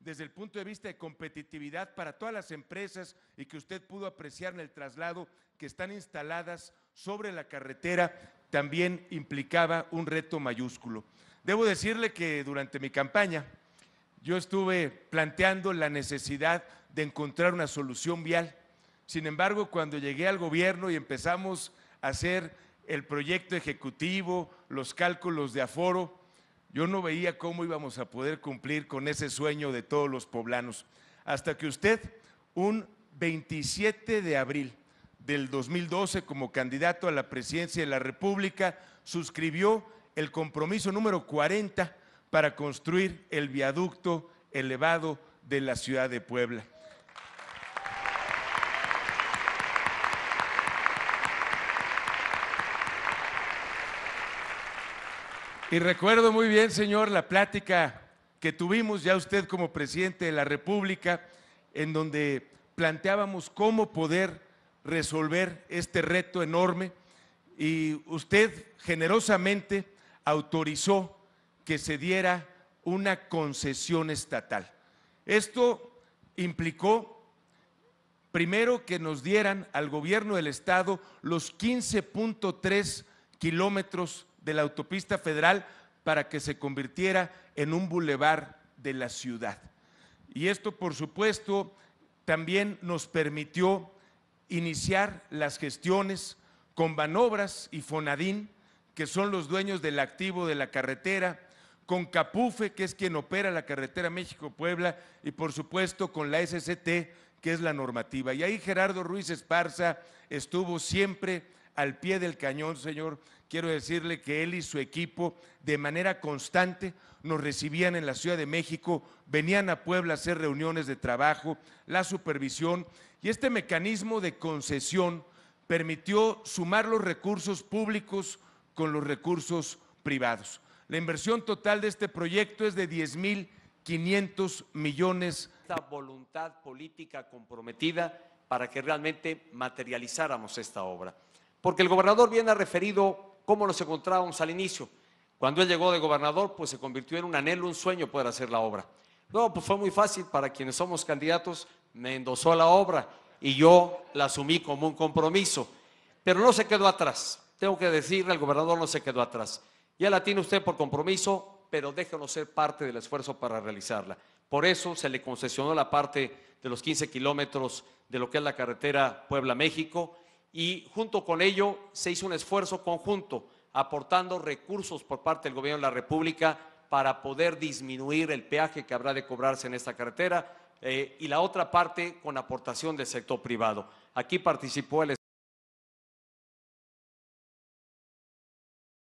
desde el punto de vista de competitividad para todas las empresas y que usted pudo apreciar en el traslado que están instaladas sobre la carretera también implicaba un reto mayúsculo. Debo decirle que durante mi campaña yo estuve planteando la necesidad de encontrar una solución vial. Sin embargo, cuando llegué al gobierno y empezamos a hacer el proyecto ejecutivo, los cálculos de aforo, yo no veía cómo íbamos a poder cumplir con ese sueño de todos los poblanos, hasta que usted, un 27 de abril del 2012, como candidato a la presidencia de la República, suscribió el compromiso número 40 para construir el viaducto elevado de la ciudad de Puebla. Y recuerdo muy bien, señor, la plática que tuvimos ya usted como presidente de la República, en donde planteábamos cómo poder resolver este reto enorme y usted generosamente autorizó que se diera una concesión estatal. Esto implicó primero que nos dieran al gobierno del estado los 15.3 kilómetros de la autopista federal para que se convirtiera en un bulevar de la ciudad. Y esto, por supuesto, también nos permitió iniciar las gestiones con Banobras y Fonadín, que son los dueños del activo de la carretera, con Capufe, que es quien opera la carretera México-Puebla, y por supuesto con la SCT, que es la normativa. Y ahí Gerardo Ruiz Esparza estuvo siempre al pie del cañón, Señor. Quiero decirle que él y su equipo de manera constante nos recibían en la Ciudad de México, venían a Puebla a hacer reuniones de trabajo, la supervisión y este mecanismo de concesión permitió sumar los recursos públicos con los recursos privados. La inversión total de este proyecto es de 10.500 millones. Esta voluntad política comprometida para que realmente materializáramos esta obra porque el gobernador bien ha referido cómo nos encontrábamos al inicio. Cuando él llegó de gobernador, pues se convirtió en un anhelo, un sueño poder hacer la obra. No, pues fue muy fácil para quienes somos candidatos, me endosó la obra y yo la asumí como un compromiso. Pero no se quedó atrás. Tengo que decirle, al gobernador no se quedó atrás. Ya la tiene usted por compromiso, pero déjenos ser parte del esfuerzo para realizarla. Por eso se le concesionó la parte de los 15 kilómetros de lo que es la carretera Puebla-México, y junto con ello se hizo un esfuerzo conjunto aportando recursos por parte del gobierno de la República para poder disminuir el peaje que habrá de cobrarse en esta carretera eh, y la otra parte con aportación del sector privado. Aquí participó el